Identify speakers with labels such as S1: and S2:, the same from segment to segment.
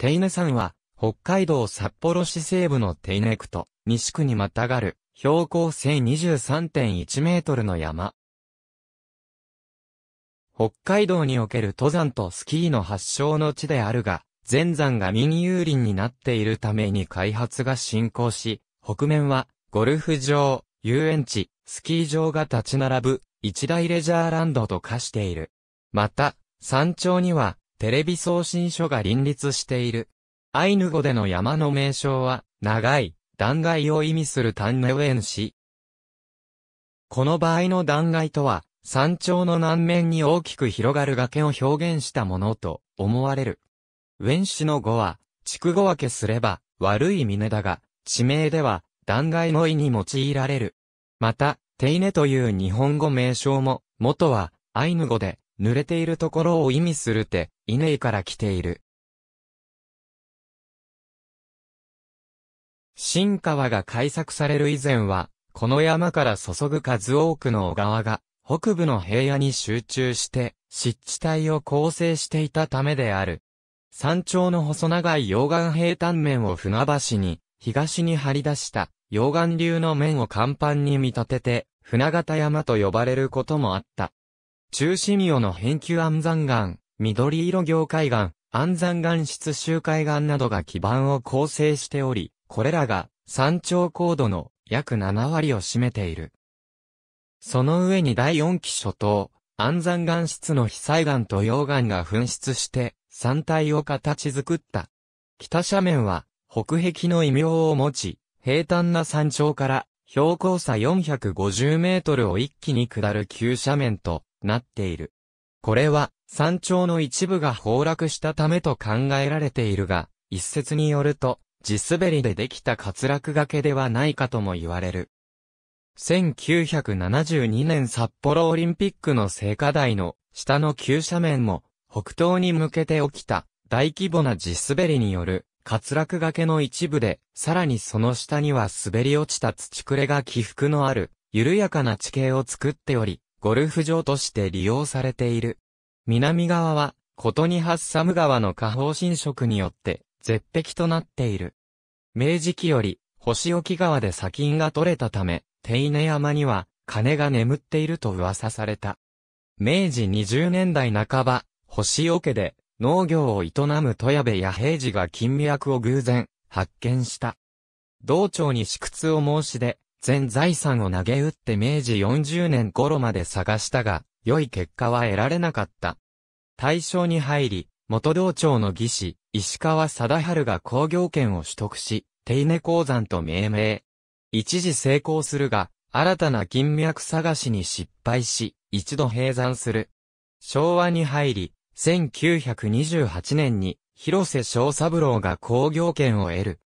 S1: テイヌ山は、北海道札幌市西部のテイネ区と西区にまたがる、標高1023.1メートルの山。北海道における登山とスキーの発祥の地であるが、前山が民有林になっているために開発が進行し、北面はゴルフ場、遊園地、スキー場が立ち並ぶ一大レジャーランドと化している。また、山頂にはテレビ送信所が林立している。アイヌ語での山の名称は、長い、断崖を意味する単ネウエン氏。この場合の断崖とは、山頂の南面に大きく広がる崖を表現したものと思われる。ウェン氏の語は、畜語分けすれば、悪い峰だが、地名では、断崖の意に用いられる。また、テイネという日本語名称も、元は、アイヌ語で、濡れているところを意味するて、イネイから来ている。新川が開削される以前は、この山から注ぐ数多くの小川が、北部の平野に集中して、湿地帯を構成していたためである。山頂の細長い溶岩平坦面を船橋に、東に張り出した溶岩流の面を甲板に見立てて、船形山と呼ばれることもあった。中心魚の変球安山岩、緑色業界岩、安山岩質周海岩などが基盤を構成しており、これらが山頂高度の約7割を占めている。その上に第四期初頭、安山岩質の被災岩と溶岩が噴出して山体を形作った。北斜面は北壁の異名を持ち、平坦な山頂から標高差450メートルを一気に下る急斜面と、なっている。これは、山頂の一部が崩落したためと考えられているが、一説によると、地滑りでできた滑落崖ではないかとも言われる。1972年札幌オリンピックの聖火台の下の急斜面も北東に向けて起きた大規模な地滑りによる滑落崖の一部で、さらにその下には滑り落ちた土くれが起伏のある緩やかな地形を作っており、ゴルフ場として利用されている。南側は、ことにハッサム川の下方侵食によって、絶壁となっている。明治期より、星置川で砂金が取れたため、手稲山には、金が眠っていると噂された。明治20年代半ば、星置で、農業を営む戸谷部や平治が金脈を偶然、発見した。道庁に私屈を申し出、全財産を投げ打って明治40年頃まで探したが、良い結果は得られなかった。大正に入り、元道長の義士、石川貞治が工業権を取得し、手稲鉱山と命名。一時成功するが、新たな金脈探しに失敗し、一度閉山する。昭和に入り、1928年に、広瀬正三郎が工業権を得る。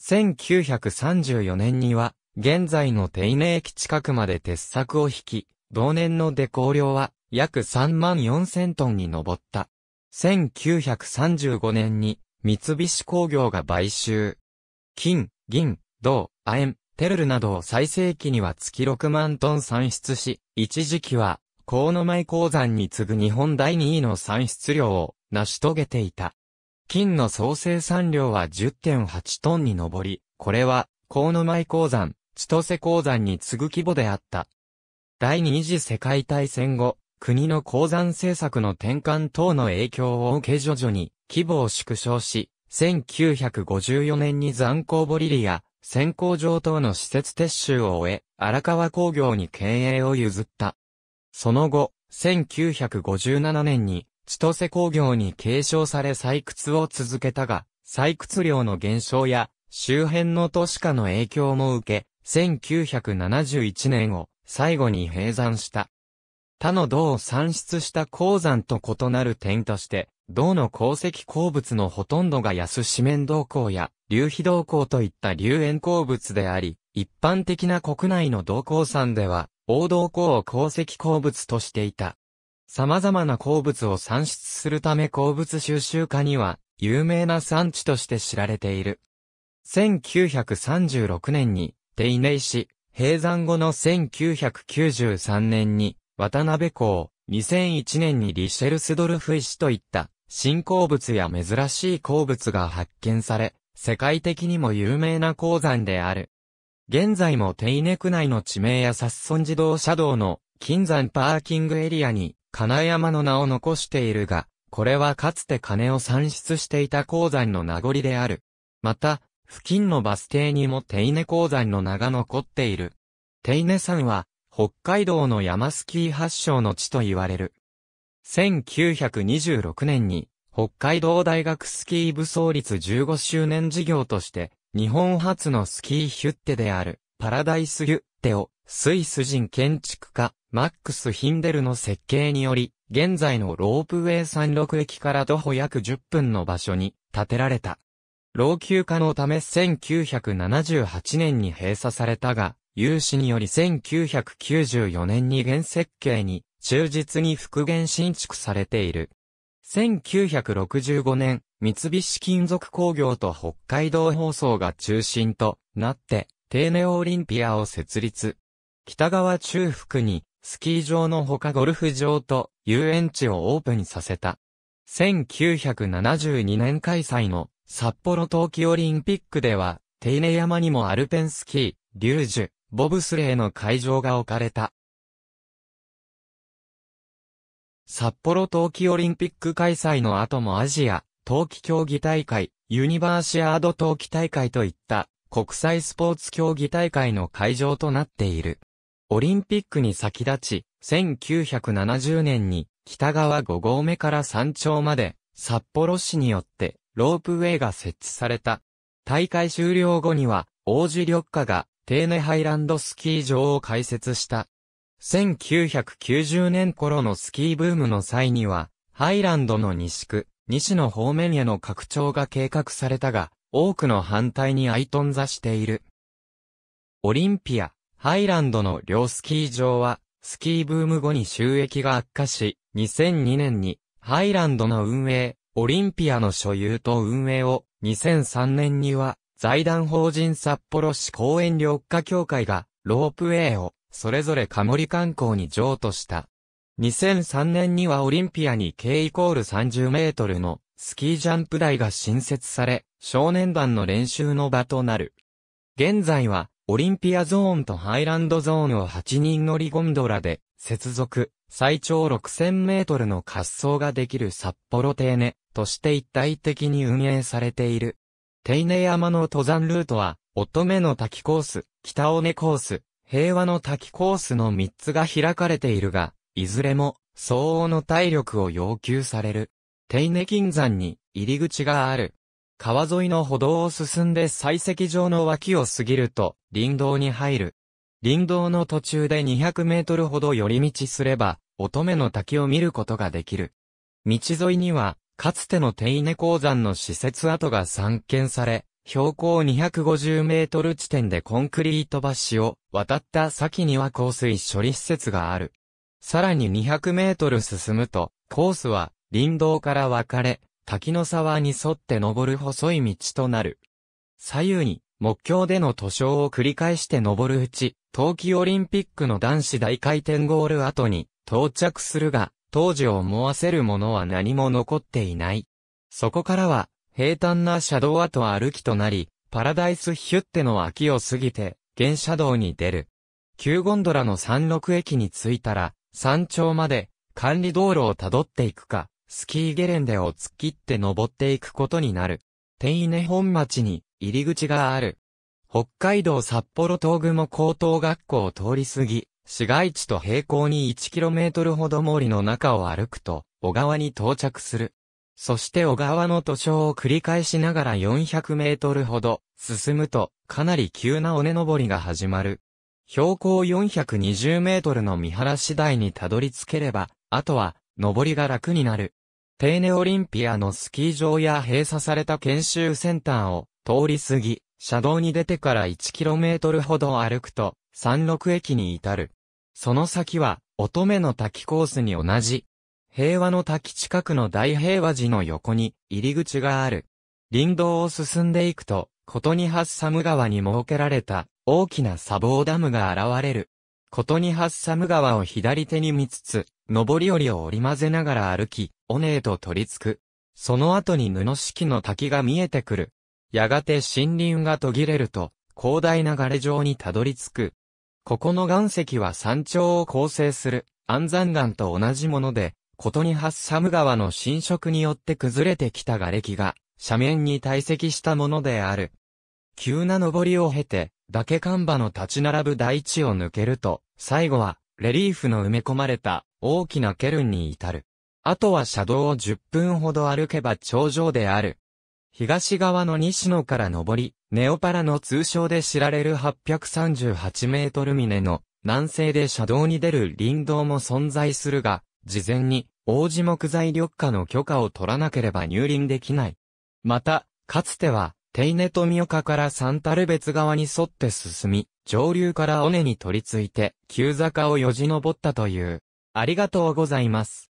S1: 1934年には、現在の手稲駅近くまで鉄柵を引き、同年のデコ量は約3万4000トンに上った。1935年に三菱工業が買収。金、銀、銅、亜鉛、テルルなどを最盛期には月6万トン産出し、一時期は、河野前鉱山に次ぐ日本第2位の産出量を成し遂げていた。金の総生産量は10.8トンに上り、これは、河野前鉱山、千歳鉱山に次ぐ規模であった。第二次世界大戦後、国の鉱山政策の転換等の影響を受け徐々に規模を縮小し、1954年に残鉱ボリリア、先行場等の施設撤収を終え、荒川工業に経営を譲った。その後、1957年に、千歳工業に継承され採掘を続けたが、採掘量の減少や、周辺の都市化の影響も受け、1971年を最後に閉山した。他の銅を産出した鉱山と異なる点として、銅の鉱石鉱物のほとんどが安紙面銅鉱や流皮銅鉱といった流塩鉱物であり、一般的な国内の銅鉱山では、王銅鉱を鉱石鉱物としていた。様々な鉱物を産出するため鉱物収集家には、有名な産地として知られている。1936年に、ネイ市、閉山後の1993年に、渡辺港、2001年にリシェルスドルフ石といった新鉱物や珍しい鉱物が発見され、世界的にも有名な鉱山である。現在も手稲区内の地名や殺村自動車道の金山パーキングエリアに金山の名を残しているが、これはかつて金を産出していた鉱山の名残である。また、付近のバス停にも手稲鉱山の名が残っている。手稲山は、北海道の山スキー発祥の地と言われる。1926年に、北海道大学スキー部創立15周年事業として、日本初のスキーヒュッテである、パラダイスヒュッテを、スイス人建築家、マックス・ヒンデルの設計により、現在のロープウェイ山麓駅から徒歩約10分の場所に建てられた。老朽化のため1978年に閉鎖されたが、有志により1994年に原設計に忠実に復元新築されている。1965年、三菱金属工業と北海道放送が中心となって、テーネオリンピアを設立。北側中腹に、スキー場のほかゴルフ場と遊園地をオープンさせた。1972年開催の札幌冬季オリンピックでは、手稲山にもアルペンスキー、リュージュ、ボブスレーの会場が置かれた。札幌冬季オリンピック開催の後もアジア、冬季競技大会、ユニバーシアード冬季大会といった国際スポーツ競技大会の会場となっている。オリンピックに先立ち、1970年に北側5合目から山頂まで札幌市によってロープウェイが設置された。大会終了後には、王子緑化が、テーネハイランドスキー場を開設した。1990年頃のスキーブームの際には、ハイランドの西区、西の方面への拡張が計画されたが、多くの反対に相頓挫している。オリンピア、ハイランドの両スキー場は、スキーブーム後に収益が悪化し、2002年に、ハイランドの運営、オリンピアの所有と運営を、2003年には、財団法人札幌市公園緑化協会が、ロープウェイを、それぞれカモリ観光に譲渡した。2003年にはオリンピアに K イコール30メートルのスキージャンプ台が新設され、少年団の練習の場となる。現在は、オリンピアゾーンとハイランドゾーンを8人乗りゴンドラで、接続、最長6000メートルの滑走ができる札幌テーとして一体的に運営されている。手稲山の登山ルートは、乙女の滝コース、北尾根コース、平和の滝コースの3つが開かれているが、いずれも相応の体力を要求される。手稲金山に入り口がある。川沿いの歩道を進んで採石場の脇を過ぎると林道に入る。林道の途中で200メートルほど寄り道すれば、乙女の滝を見ることができる。道沿いには、かつての手稲鉱山の施設跡が散見され、標高250メートル地点でコンクリート橋を渡った先には降水処理施設がある。さらに200メートル進むと、コースは林道から分かれ、滝の沢に沿って登る細い道となる。左右に目標での塗装を繰り返して登るうち、冬季オリンピックの男子大回転ゴール後に到着するが、当時を思わせるものは何も残っていない。そこからは、平坦な車道跡歩きとなり、パラダイスヒュッテの秋を過ぎて、原車道に出る。旧ゴンドラの山麓駅に着いたら、山頂まで、管理道路をたどっていくか、スキーゲレンデを突っ切って登っていくことになる。天稲本町に入り口がある。北海道札幌東雲高等学校を通り過ぎ、市街地と平行に 1km ほど森の中を歩くと、小川に到着する。そして小川の途上を繰り返しながら400メートルほど進むと、かなり急な尾根登りが始まる。標高420メートルの見晴らし台にたどり着ければ、あとは、登りが楽になる。テーネオリンピアのスキー場や閉鎖された研修センターを通り過ぎ、車道に出てから 1km ほど歩くと、山麓駅に至る。その先は、乙女の滝コースに同じ、平和の滝近くの大平和寺の横に入り口がある。林道を進んでいくと、ことにハッサム川に設けられた大きな砂防ダムが現れる。ことにハッサム川を左手に見つつ、上り下りを織り混ぜながら歩き、尾根へと取り付く。その後に布式の滝が見えてくる。やがて森林が途切れると、広大な枯れ状にたどり着く。ここの岩石は山頂を構成する安山岩と同じもので、ことにハッサム川の浸食によって崩れてきた瓦礫が斜面に堆積したものである。急な登りを経て、崖看板の立ち並ぶ大地を抜けると、最後はレリーフの埋め込まれた大きなケルンに至る。あとは車道を10分ほど歩けば頂上である。東側の西野から登り、ネオパラの通称で知られる838メートル峰の南西で車道に出る林道も存在するが、事前に王子木材緑化の許可を取らなければ入林できない。また、かつては、手稲オ岡から三樽別側に沿って進み、上流から尾根に取り付いて、急坂をよじ登ったという。ありがとうございます。